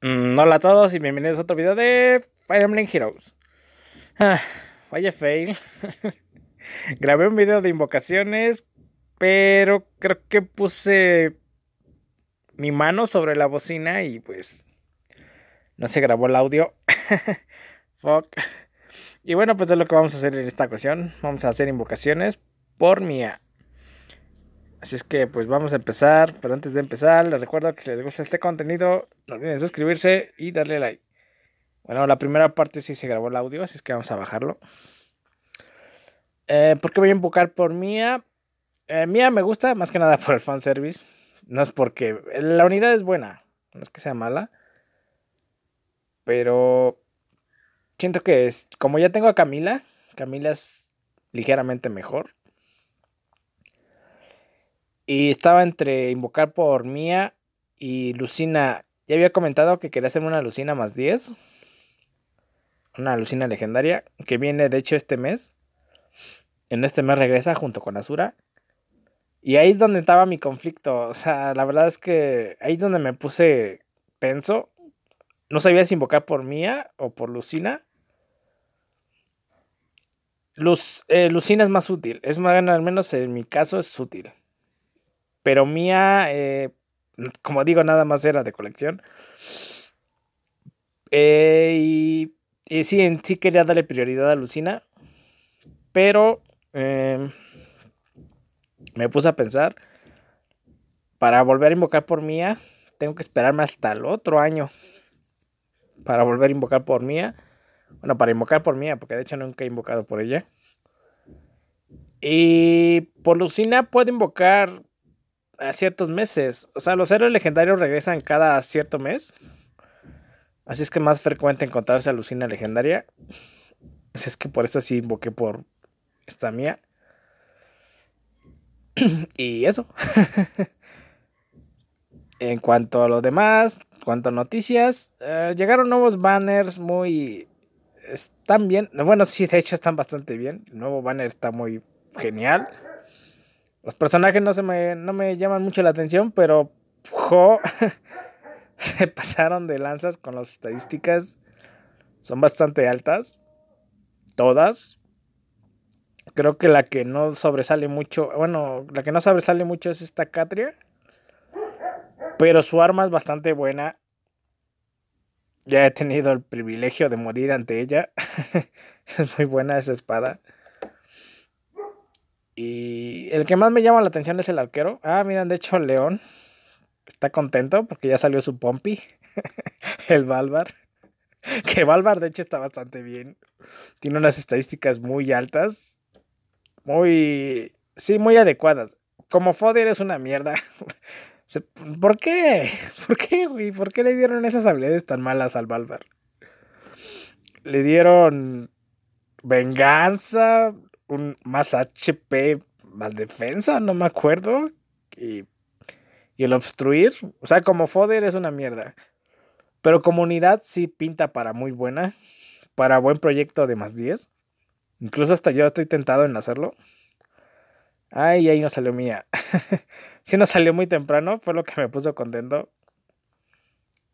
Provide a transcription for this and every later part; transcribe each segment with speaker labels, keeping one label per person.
Speaker 1: Mm, hola a todos y bienvenidos a otro video de Fire Emblem Heroes. Ah, vaya fail. Grabé un video de invocaciones, pero creo que puse mi mano sobre la bocina y pues no se grabó el audio. Fuck. Y bueno, pues es lo que vamos a hacer en esta ocasión. Vamos a hacer invocaciones por mía. Así es que pues vamos a empezar, pero antes de empezar les recuerdo que si les gusta este contenido no olviden suscribirse y darle like. Bueno, la primera parte sí se grabó el audio, así es que vamos a bajarlo. Eh, ¿Por qué voy a invocar por Mía? Eh, Mía me gusta más que nada por el fanservice. No es porque la unidad es buena, no es que sea mala. Pero siento que es, como ya tengo a Camila, Camila es ligeramente mejor. Y estaba entre invocar por Mía y Lucina. Ya había comentado que quería hacerme una Lucina más 10. Una Lucina legendaria. Que viene de hecho este mes. En este mes regresa junto con Azura. Y ahí es donde estaba mi conflicto. O sea, la verdad es que ahí es donde me puse tenso. No sabía si invocar por Mía o por Lucina. Eh, Lucina es más útil. Es más, al menos en mi caso es útil. Pero mía, eh, como digo, nada más era de colección. Eh, y, sí, en sí quería darle prioridad a Lucina. Pero em, me puse a pensar. Para volver a invocar por mía, tengo que esperarme hasta el otro año. Para volver a invocar por mía. Bueno, para invocar por mía, porque de hecho nunca he invocado por ella. Y por Lucina puedo invocar a ciertos meses. O sea, los héroes legendarios regresan cada cierto mes. Así es que más frecuente encontrarse a Lucina legendaria. Así es que por eso sí invoqué por esta mía. y eso. en cuanto a lo demás, en cuanto a noticias, eh, llegaron nuevos banners muy... Están bien. Bueno, sí, de hecho están bastante bien. El nuevo banner está muy genial. Los personajes no, se me, no me llaman mucho la atención, pero jo, se pasaron de lanzas con las estadísticas. Son bastante altas. Todas. Creo que la que no sobresale mucho, bueno, la que no sobresale mucho es esta Catria. Pero su arma es bastante buena. Ya he tenido el privilegio de morir ante ella. es muy buena esa espada. Y el que más me llama la atención es el arquero. Ah, miren, de hecho, León está contento porque ya salió su Pompi, el Valvar. Que Valvar, de hecho, está bastante bien. Tiene unas estadísticas muy altas. Muy. Sí, muy adecuadas. Como Fodder es una mierda. ¿Por qué? ¿Por qué, güey? ¿Por qué le dieron esas habilidades tan malas al Valvar? Le dieron venganza, un más HP, más defensa, no me acuerdo. Y, el obstruir, o sea, como Foder es una mierda. Pero como unidad sí pinta para muy buena, para buen proyecto de más 10. Incluso hasta yo estoy tentado en hacerlo. Ay, ahí no salió mía. Si no salió muy temprano, fue lo que me puso contento.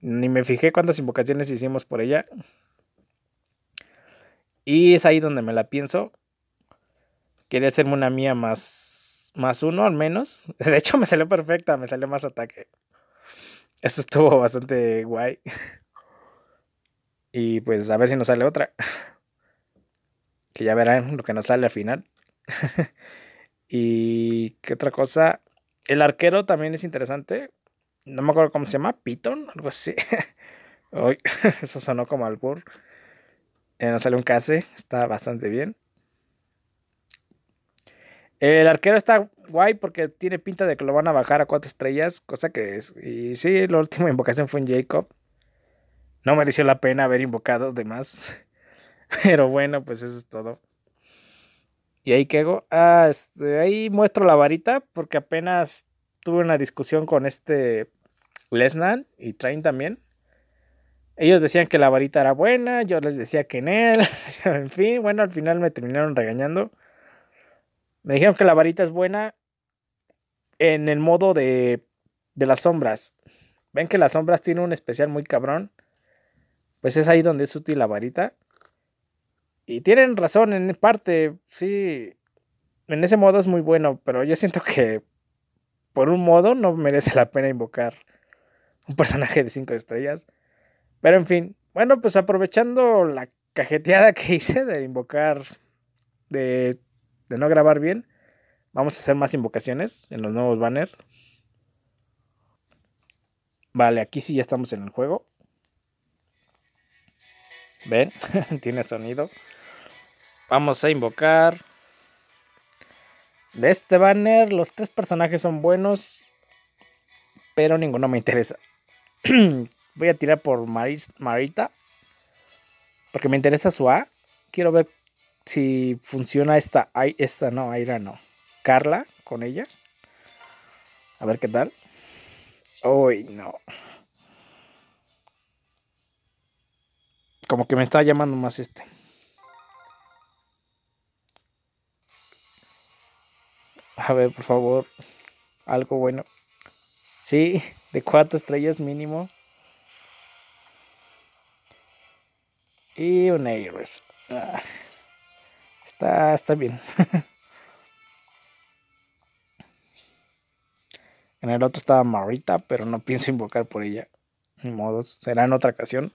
Speaker 1: Ni me fijé cuántas invocaciones hicimos por ella. Y es ahí donde me la pienso quería hacerme una mía más, más uno al menos. De hecho, me salió perfecta, me salió más ataque. Eso estuvo bastante guay. Y pues a ver si nos sale otra. Que ya verán lo que nos sale al final. y qué otra cosa. El arquero también es interesante. No me acuerdo cómo se llama. Piton, algo así. eso sonó como al eh, nos sale un case. Está bastante bien. El arquero está guay porque tiene pinta de que lo van a bajar a cuatro estrellas, cosa que es. Y sí, la última invocación fue un Jacob. No mereció la pena haber invocado demás, Pero bueno, pues eso es todo. ¿Y ahí qué hago? Ah, este, ahí muestro la varita porque apenas tuve una discusión con este Lesnan y Train también. Ellos decían que la varita era buena, yo les decía que en él. en fin, bueno, al final me terminaron regañando. Me dijeron que la varita es buena en el modo de, las sombras. Ven que las sombras tienen un especial muy cabrón. Pues es ahí donde es útil la varita. Y tienen razón en parte, sí. En ese modo es muy bueno, pero yo siento que por un modo no merece la pena invocar un personaje de 5 estrellas. Pero en fin, bueno, pues aprovechando la cajeteada que hice de invocar de de no grabar bien, vamos a hacer más invocaciones en los nuevos banners. Vale, aquí sí ya estamos en el juego. ¿Ven? Tiene sonido. Vamos a invocar. De este banner, los tres personajes son buenos. Pero ninguno me interesa. Voy a tirar por Marita. Porque me interesa su A. Quiero ver si funciona esta, esta no, Aira no. Carla con ella. A ver qué tal. Uy, no. Como que me está llamando más este. A ver, por favor. Algo bueno. Sí, de cuatro estrellas mínimo. Y un Aires. Ah. Está, está bien. en el otro estaba Marita, pero no pienso invocar por ella. Ni modos, será en otra ocasión.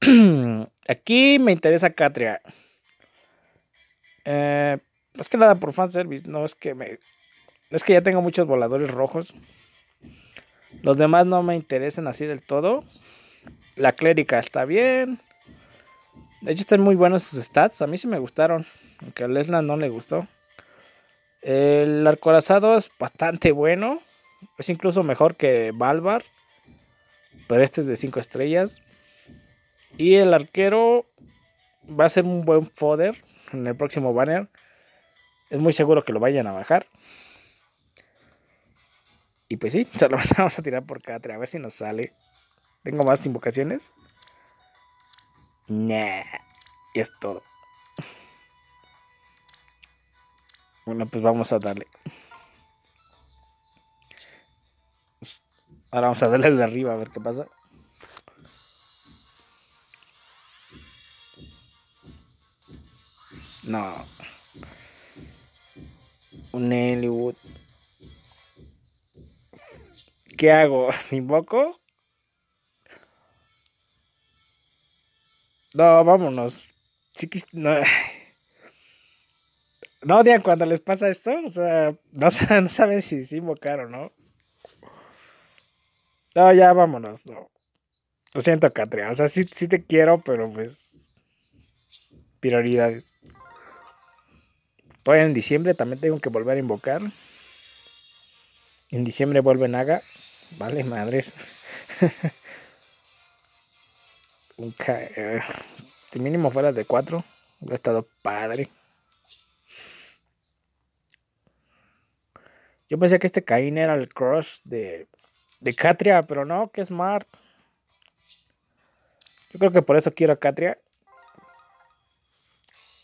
Speaker 1: Aquí me interesa Catria. es eh, que nada por fanservice, no es que me. Es que ya tengo muchos voladores rojos. Los demás no me interesan así del todo. La clérica está bien. De hecho, están muy buenos sus stats. A mí sí me gustaron. Aunque a Lesnar no le gustó. El arcorazado es bastante bueno. Es incluso mejor que Balbar. Pero este es de 5 estrellas. Y el arquero va a ser un buen fodder en el próximo banner. Es muy seguro que lo vayan a bajar. Y pues sí, vamos a tirar por Catre. A ver si nos sale. Tengo más invocaciones. Nah. Y es todo. Bueno, pues vamos a darle. Ahora vamos a darle de arriba a ver qué pasa. No. Un Hollywood. ¿Qué hago? ¿Invoco? No, vámonos. Chiquis, no. No odian cuando les pasa esto, o sea, no saben, si invocar invocaron o no. No, ya vámonos, Lo siento, Catria, o sea, sí, sí te quiero, pero pues. Prioridades. Pues en diciembre también tengo que volver a invocar. En diciembre vuelve Naga. Vale, madres. un eh, si mínimo fuera de 4, hubiera estado padre. Yo pensé que este Caín era el crush de, de Katria, pero no, que Smart. Yo creo que por eso quiero a Katria.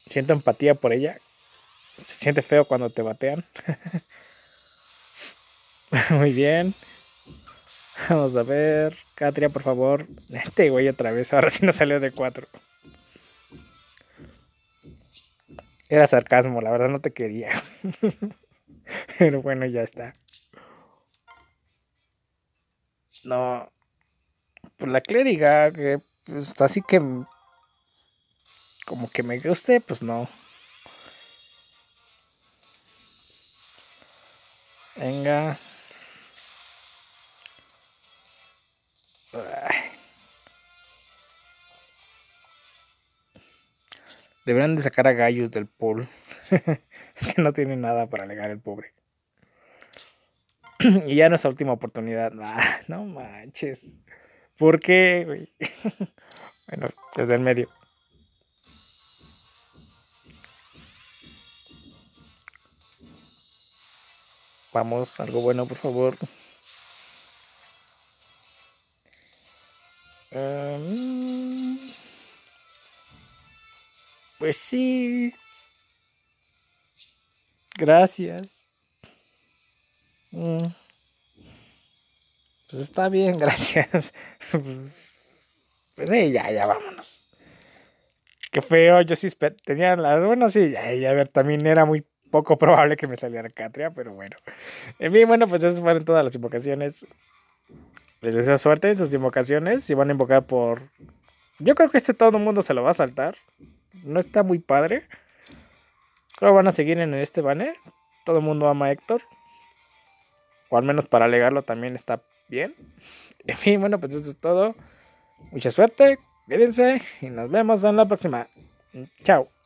Speaker 1: Siento empatía por ella. Se siente feo cuando te batean. Muy bien. Vamos a ver. Catria, por favor. Este güey otra vez. Ahora sí no salió de cuatro... Era sarcasmo, la verdad no te quería. Pero bueno, ya está. No. Pues la clériga, que pues, así que. Como que me guste, pues no. Venga. Deberán de sacar a Gallos del pool. es que no tiene nada para alegar el pobre. y ya nuestra última oportunidad. Ah, no manches. ¿Por qué, bueno, desde el medio. Vamos, algo bueno, por favor. Pues sí. Gracias. Mm. Pues está bien, gracias. pues sí, ya, ya vámonos. Qué feo, yo sí tenía la... Bueno, sí, ya, ya, a ver, también era muy poco probable que me saliera Catria, pero bueno. En fin, bueno, pues esas fueron todas las invocaciones. Les deseo suerte en sus invocaciones. Si van a invocar por... Yo creo que este todo el mundo se lo va a saltar no está muy padre. Creo que van a seguir en este banner. Todo el mundo ama a Héctor. O al menos para alegarlo también está bien. En fin, bueno, pues eso es todo. Mucha suerte, cuídense y nos vemos en la próxima. Chao.